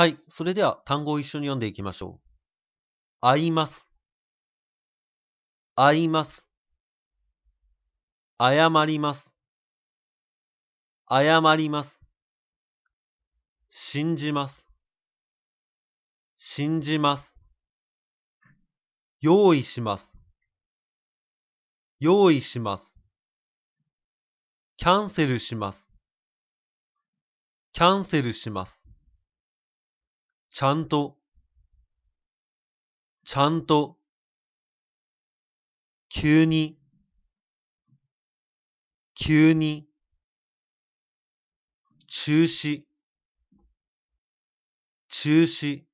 はい。それでは単語を一緒に読んでいきましょう。会います。会います。謝ります。謝ります。信じます。信じます。用意します。用意します。キャンセルします。キャンセルします。ちゃんと、ちゃんと、急に、急に、中止、中止、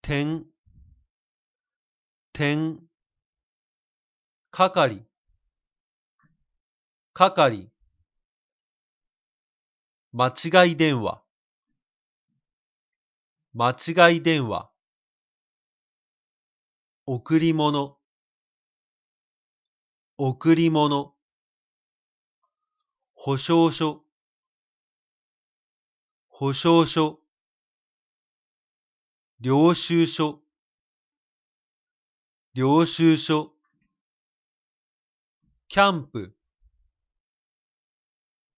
点、点、係、係、間違い電話。間違い電話。贈り物。贈り物。保証書。保証書。領収書。領収書。キャンプ。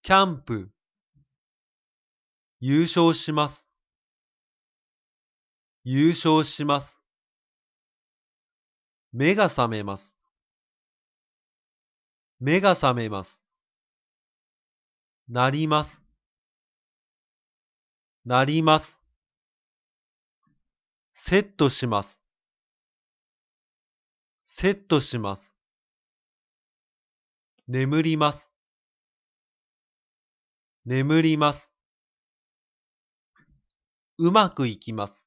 キャンプ。優勝します。優勝します。目が覚めます。目が覚めます。なります。なります。セットします。セットします。眠ります。眠ります。うまくいきます。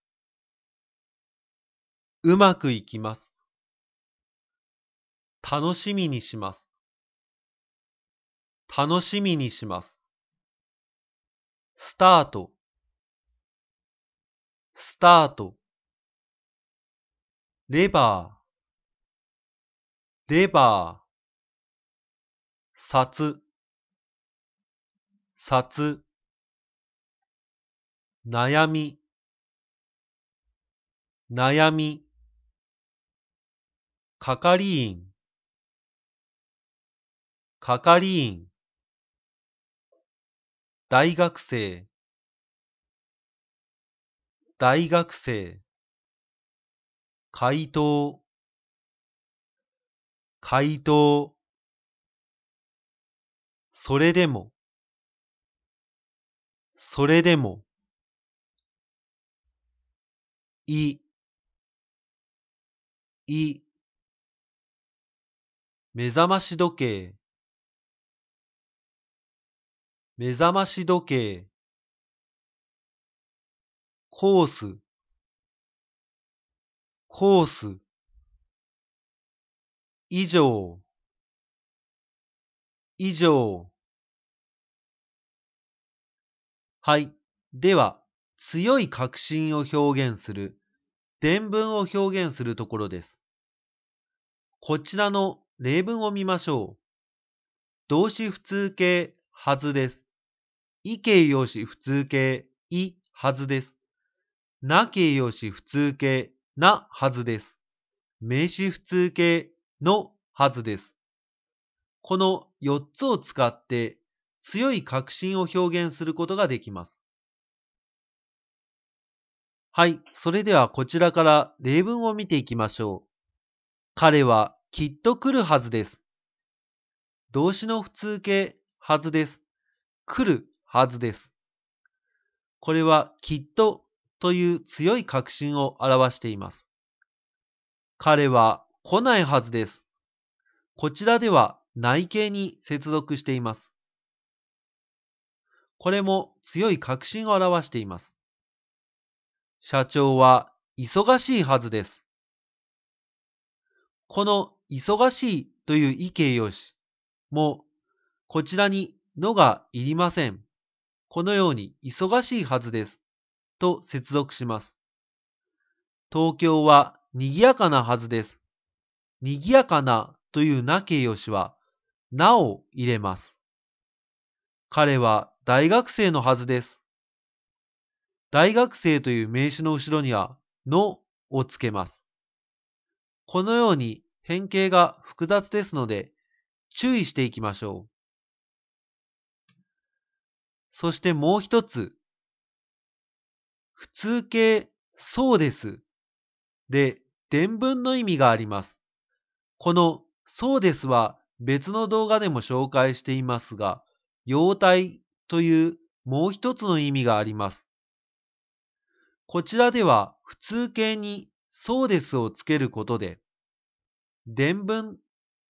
うまくいきます。楽しみにします。楽しみにします。スタート、スタート。レバー、レバー。札、札。悩み、悩み。係員係員大学生大学生回答回答それでもそれでもいい目覚まし時計目覚まし時計コースコース以上以上はい。では、強い確信を表現する、伝文を表現するところです。こちらの例文を見ましょう。動詞普通形、はずです。い形容詞普通形、いはずです。な形容詞普通形、なはずです。名詞普通形、のはずです。この4つを使って強い確信を表現することができます。はい、それではこちらから例文を見ていきましょう。彼はきっと来るはずです。動詞の普通形はずです。来るはずです。これはきっとという強い確信を表しています。彼は来ないはずです。こちらでは内形に接続しています。これも強い確信を表しています。社長は忙しいはずです。この忙しいという意形容詞も、こちらにのがいりません。このように忙しいはずです。と接続します。東京は賑やかなはずです。賑やかなというな形容詞は、なを入れます。彼は大学生のはずです。大学生という名詞の後ろには、のをつけます。このように変形が複雑ですので注意していきましょう。そしてもう一つ。普通形、そうです。で、伝文の意味があります。この、そうですは別の動画でも紹介していますが、様体というもう一つの意味があります。こちらでは普通形にそうですをつけることで、伝文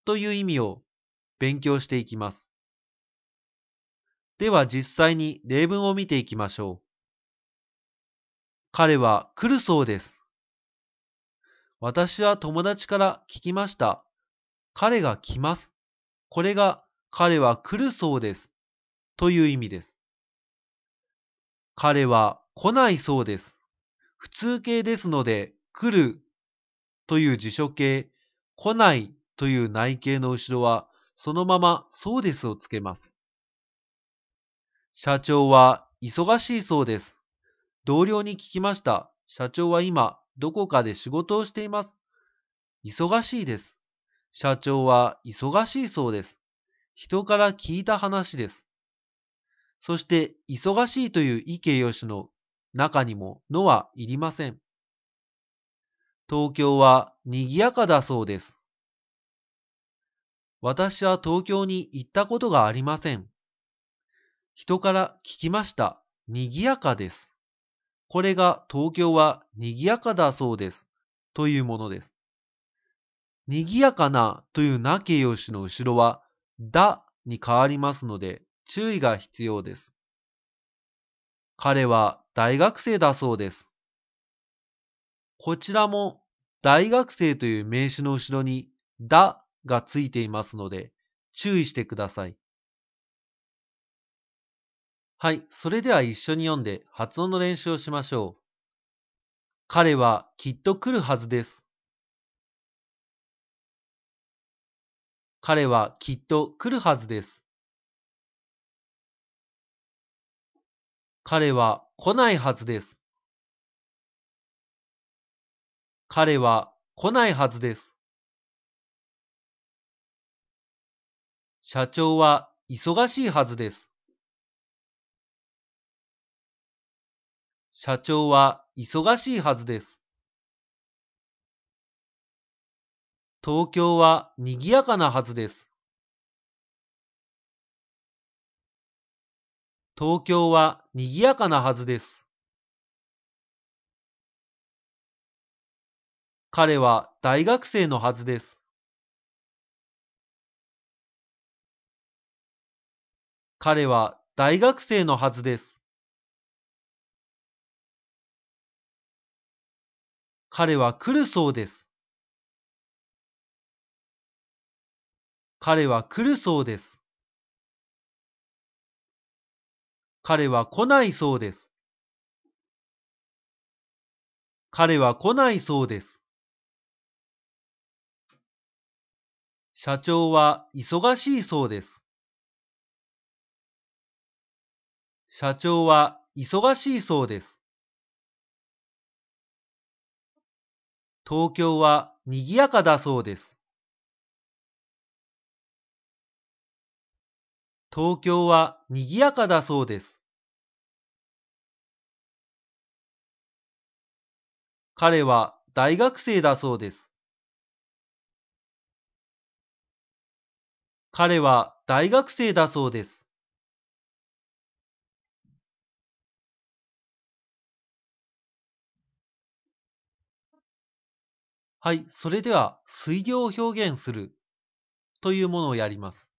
という意味を勉強していきます。では実際に例文を見ていきましょう。彼は来るそうです。私は友達から聞きました。彼が来ます。これが彼は来るそうです。という意味です。彼は来ないそうです。普通形ですので来るという辞書形来ないという内形の後ろは、そのままそうですをつけます。社長は忙しいそうです。同僚に聞きました。社長は今、どこかで仕事をしています。忙しいです。社長は忙しいそうです。人から聞いた話です。そして、忙しいという意形容詞の中にものはいりません。東京は賑やかだそうです。私は東京に行ったことがありません。人から聞きました。賑やかです。これが東京は賑やかだそうです。というものです。賑やかなというな形容詞の後ろは、だに変わりますので注意が必要です。彼は大学生だそうです。こちらも大学生という名詞の後ろに、だがついていますので、注意してください。はい、それでは一緒に読んで発音の練習をしましょう。彼はきっと来るはずです。彼はきっと来るはずです。彼は来ないはずです。彼は来ないはずです。社長は忙しいはずです。社長は忙しいはずです。東京は賑やかなはずです。東京は賑やかなはずです。彼は大学生のはずです。彼は大学生のはずです。彼は来るそうです。彼は来るそうです。彼は来ないそうです。彼は来ないそうです。社長は忙しいそうです。社長は忙しいそうです。東京は賑やかだそうです。東京は賑やかだそうです。彼は大学生だそうです。彼は大学生だそうです。はい、それでは水量を表現するというものをやります。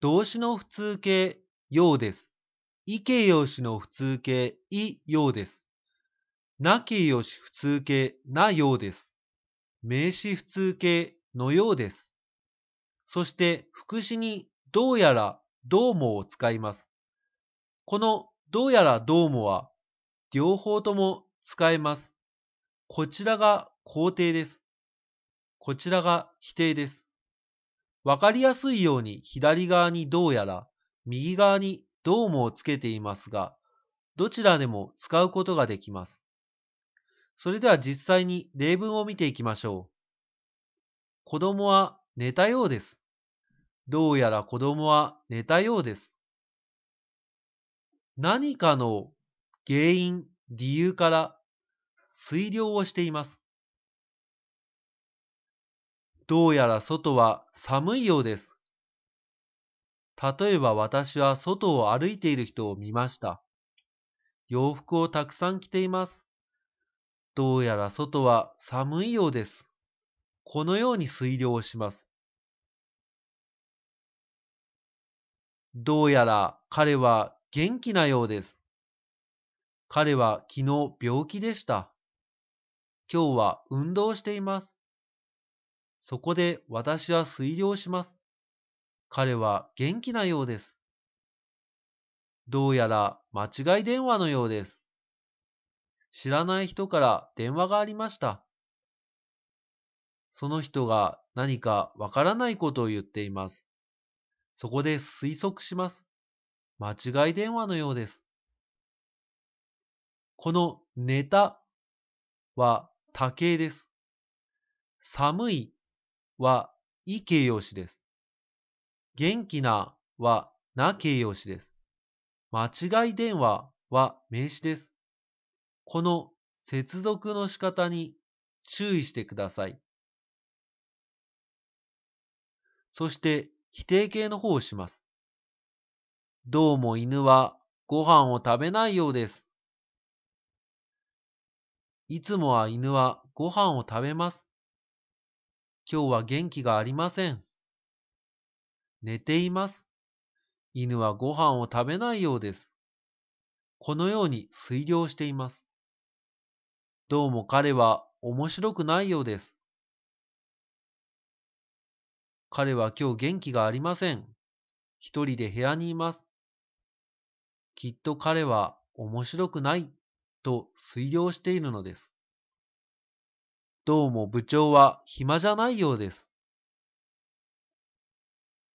動詞の普通形、ようです。い形容詞の普通形、いようです。な形容詞普通形、なようです。名詞普通形、のようです。そして副詞にどうやらどうもを使います。このどうやらどうもは両方とも使えます。こちらが肯定です。こちらが否定です。わかりやすいように左側にどうやら、右側にどうもをつけていますが、どちらでも使うことができます。それでは実際に例文を見ていきましょう。子供は寝たようです。どうやら子供は寝たようです。何かの原因、理由から推量をしています。どうやら外は寒いようです。例えば私は外を歩いている人を見ました。洋服をたくさん着ています。どうやら外は寒いようです。このように推量をします。どうやら彼は元気なようです。彼は昨日病気でした。今日は運動しています。そこで私は推量します。彼は元気なようです。どうやら間違い電話のようです。知らない人から電話がありました。その人が何かわからないことを言っています。そこで推測します。間違い電話のようです。このネタは多形です。寒いは、い形容詞です。元気なは、な形容詞です。間違い電話は名詞です。この接続の仕方に注意してください。そして否定形の方をします。どうも犬はご飯を食べないようです。いつもは犬はご飯を食べます。今日は元気がありません。寝ています。犬はご飯を食べないようです。このように推量しています。どうも彼は面白くないようです。彼は今日元気がありません。一人で部屋にいます。きっと彼は面白くないと推量しているのです。どうも部長は暇じゃないようです。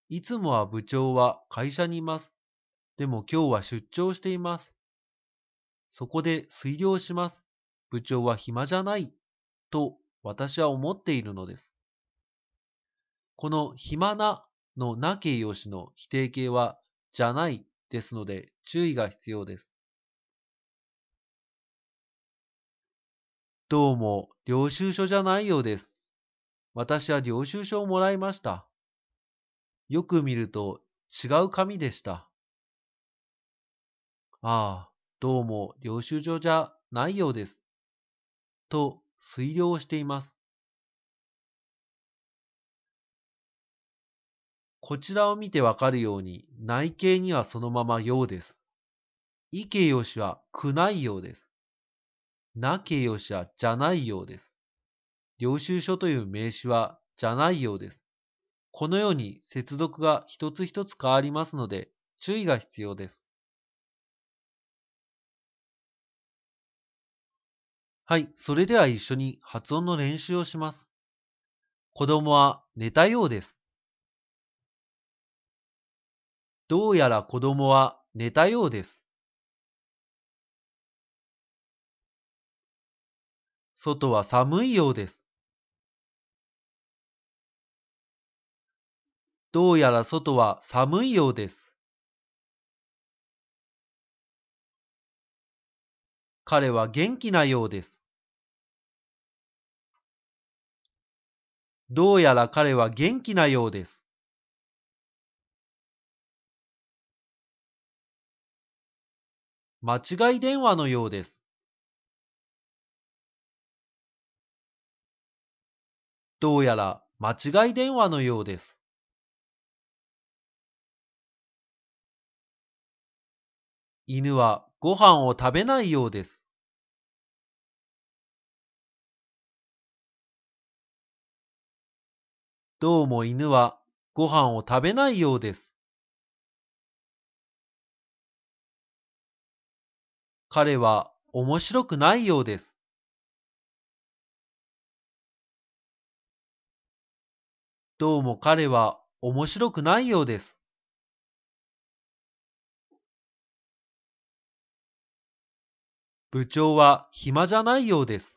いつもは部長は会社にいます。でも今日は出張しています。そこで推量します。部長は暇じゃない。と私は思っているのです。この暇なのな形容詞の否定形はじゃないですので注意が必要です。どうも領収書じゃないようです。私は領収書をもらいました。よく見ると違う紙でした。ああ、どうも領収書じゃないようです。と推量しています。こちらを見てわかるように内形にはそのままうです。池義はくないようです。なけよしはじゃないようです。領収書という名詞はじゃないようです。このように接続が一つ一つ変わりますので注意が必要です。はい、それでは一緒に発音の練習をします。子供は寝たようです。どうやら子供は寝たようです。外は寒いようです。どうやら外は寒いようです。彼は元気なようです。どうやら彼は元気なようです。間違い電話のようです。どうやら間違い電話のようです。犬はご飯を食べないようです。どうも犬はご飯を食べないようです。彼は面白くないようです。どうも彼は面白くないようです。部長は暇じゃないようです。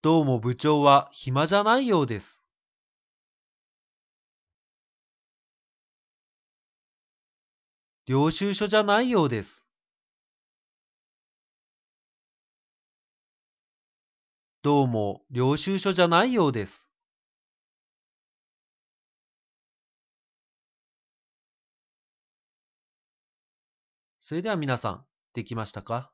どうも部長は暇じゃないようです。領収書じゃないようです。どうも領収書じゃないようです。それでは皆さん、できましたか